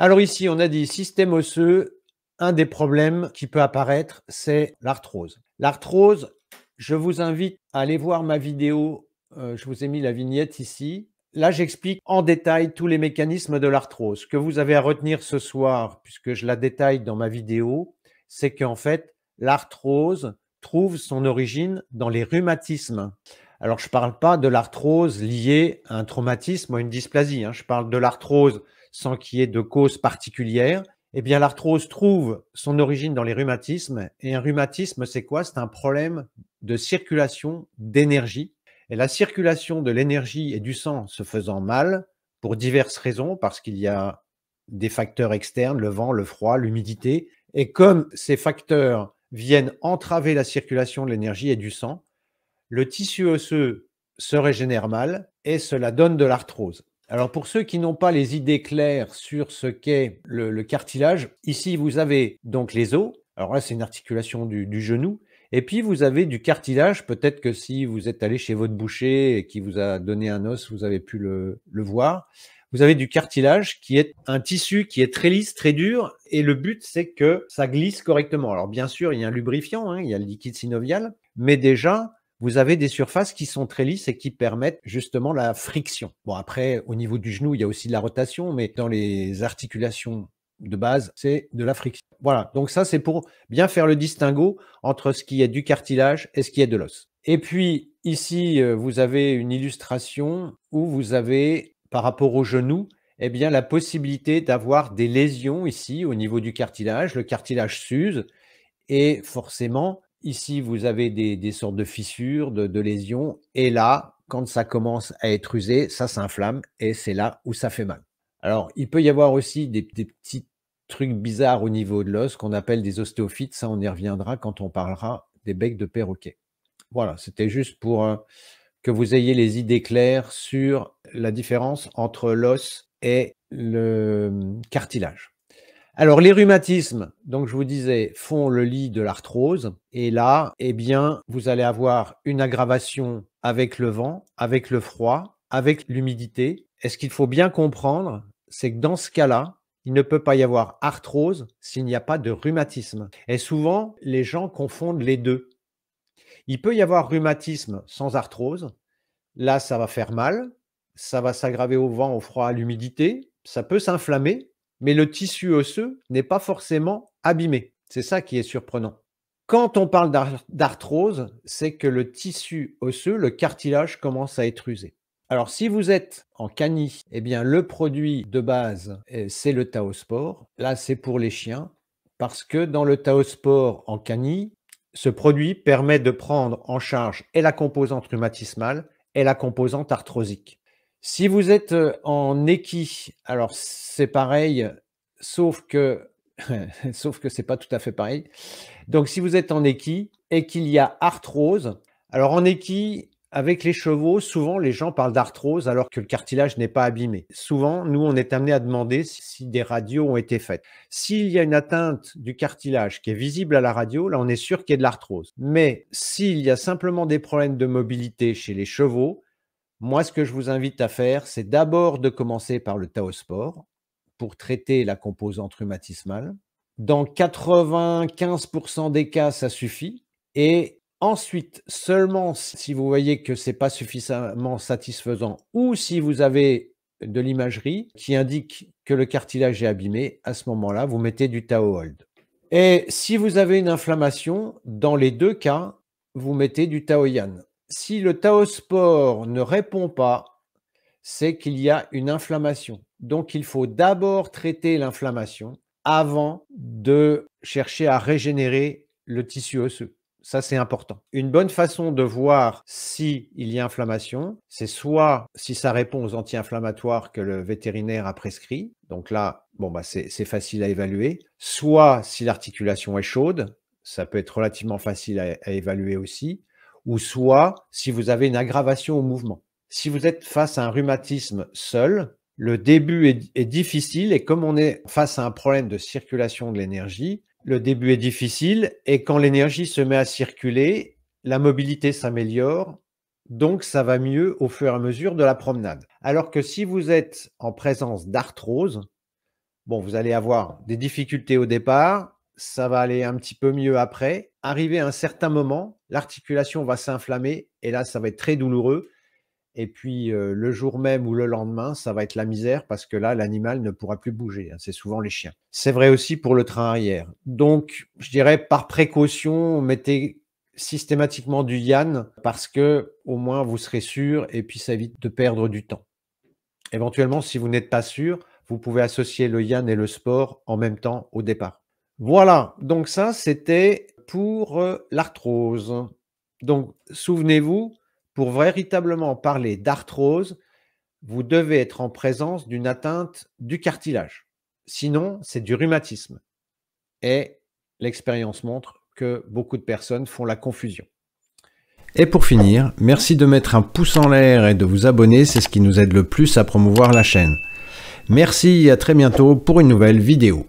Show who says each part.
Speaker 1: Alors ici, on a dit système osseux. Un des problèmes qui peut apparaître, c'est l'arthrose. L'arthrose, je vous invite à aller voir ma vidéo. Euh, je vous ai mis la vignette ici. Là, j'explique en détail tous les mécanismes de l'arthrose. Ce que vous avez à retenir ce soir, puisque je la détaille dans ma vidéo, c'est qu'en fait, l'arthrose trouve son origine dans les rhumatismes. Alors, je ne parle pas de l'arthrose liée à un traumatisme ou à une dysplasie. Hein. Je parle de l'arthrose sans qu'il y ait de cause particulière, eh bien l'arthrose trouve son origine dans les rhumatismes. Et un rhumatisme, c'est quoi C'est un problème de circulation d'énergie. Et la circulation de l'énergie et du sang se faisant mal, pour diverses raisons, parce qu'il y a des facteurs externes, le vent, le froid, l'humidité. Et comme ces facteurs viennent entraver la circulation de l'énergie et du sang, le tissu osseux se régénère mal et cela donne de l'arthrose. Alors pour ceux qui n'ont pas les idées claires sur ce qu'est le, cartilage, ici vous avez donc les os. Alors là c'est une articulation du, genou. Et puis vous avez du cartilage, peut-être que si vous êtes allé chez votre boucher et qui vous a donné un os, vous avez pu le, voir. Vous avez du cartilage qui est un tissu qui est très lisse, très dur, et le but c'est que ça glisse correctement. Alors bien sûr, il y a un lubrifiant, hein, il y a le liquide synovial, mais déjà vous avez des surfaces qui sont très lisses et qui permettent justement la friction. Bon, après, au niveau du genou, il y a aussi de la rotation, mais dans les articulations de base, c'est de la friction. Voilà, donc ça, c'est pour bien faire le distinguo entre ce qui est du cartilage et ce qui est de l'os. Et puis, ici, euh, vous avez une illustration où vous avez, par rapport au genou, eh bien, la possibilité d'avoir des lésions ici au niveau du cartilage. Le cartilage s'use et forcément, Ici, vous avez des, sortes de fissures, de, lésions. Et là, quand ça commence à être usé, ça s'inflamme et c'est là où ça fait mal. Alors, il peut y avoir aussi des, petits trucs bizarres au niveau de l'os qu'on appelle des ostéophytes. Ça, on y reviendra quand on parlera des becs de perroquet. Voilà, c'était juste pour euh, que vous ayez les idées claires sur la différence entre l'os et le hum, cartilage. Alors, les rhumatismes, donc je vous disais, font le lit de l'arthrose. Et là, eh bien, vous allez avoir une aggravation avec le vent, avec le froid, avec l'humidité. est ce qu'il faut bien comprendre, c'est que dans ce cas-là, il ne peut pas y avoir arthrose s'il n'y a pas de rhumatisme. Et souvent, les gens confondent les deux. Il peut y avoir rhumatisme sans arthrose. Là, ça va faire mal, ça va s'aggraver au vent, au froid, à l'humidité, ça peut s'inflammer, mais le tissu osseux n'est pas forcément abîmé. C'est ça qui est surprenant. Quand on parle d'arthrose, c'est que le tissu osseux, le cartilage commence à être usé. Alors si vous êtes en cani, eh bien le produit de base, euh, c'est le taospore. Là, c'est pour les chiens parce que dans le taospore en cani, ce produit permet de prendre en charge et la composante rhumatismale et la composante arthrosique. Si vous êtes euh, en équi, alors c'est pareil, sauf que sauf que c'est pas tout à fait pareil. Donc si vous êtes en équi et qu'il y a arthrose, alors en équi avec les chevaux, souvent les gens parlent d'arthrose alors que le cartilage n'est pas abîmé. Souvent, nous on est amené à demander si des radios ont été faites. S'il y a une atteinte du cartilage qui est visible à la radio, là on est sûr qu'il y a de l'arthrose. Mais s'il y a simplement des problèmes de mobilité chez les chevaux, moi, ce que je vous invite à faire, c'est d'abord de commencer par le Taosport pour traiter la composante rhumatismale. Dans 95% des cas, ça suffit. Et ensuite, seulement si vous voyez que ce n'est pas suffisamment satisfaisant ou si vous avez de l'imagerie qui indique que le cartilage est abîmé, à ce moment-là, vous mettez du Tao Hold. Et si vous avez une inflammation, dans les deux cas, vous mettez du Tao si le taospore ne répond pas, c'est qu'il y a une inflammation. Donc, il faut d'abord traiter l'inflammation avant de chercher à régénérer le tissu osseux. Ça, c'est important. Une bonne façon de voir s'il y a inflammation, c'est soit si ça répond aux anti-inflammatoires que le vétérinaire a prescrit, donc là, bon, bah, c'est facile à évaluer, soit si l'articulation est chaude, ça peut être relativement facile à évaluer aussi, ou soit si vous avez une aggravation au mouvement. Si vous êtes face à un rhumatisme seul, le début est, difficile et comme on est face à un problème de circulation de l'énergie, le début est difficile et quand l'énergie se met à circuler, la mobilité s'améliore, donc ça va mieux au fur et à mesure de la promenade. Alors que si vous êtes en présence d'arthrose, bon, vous allez avoir des difficultés au départ, ça va aller un petit peu mieux après, arrivé à un certain moment, l'articulation va s'inflammer et là, ça va être très douloureux. Et puis euh, le jour même ou le lendemain, ça va être la misère parce que là, l'animal ne pourra plus bouger. Hein. C'est souvent les chiens. C'est vrai aussi pour le train arrière. Donc, je dirais par précaution, mettez systématiquement du Yann parce que au moins vous serez sûr et puis ça évite de perdre du temps. Éventuellement, si vous n'êtes pas sûr, vous pouvez associer le Yann et le sport en même temps au départ. Voilà, donc ça c'était pour euh, l'arthrose. Donc, souvenez-vous, pour véritablement parler d'arthrose, vous devez être en présence d'une atteinte du cartilage. Sinon, c'est du rhumatisme. Et l'expérience montre que beaucoup de personnes font la confusion. Et pour finir, merci de mettre un pouce en l'air et de vous abonner, c'est ce qui nous aide le plus à promouvoir la chaîne. Merci et à très bientôt pour une nouvelle vidéo.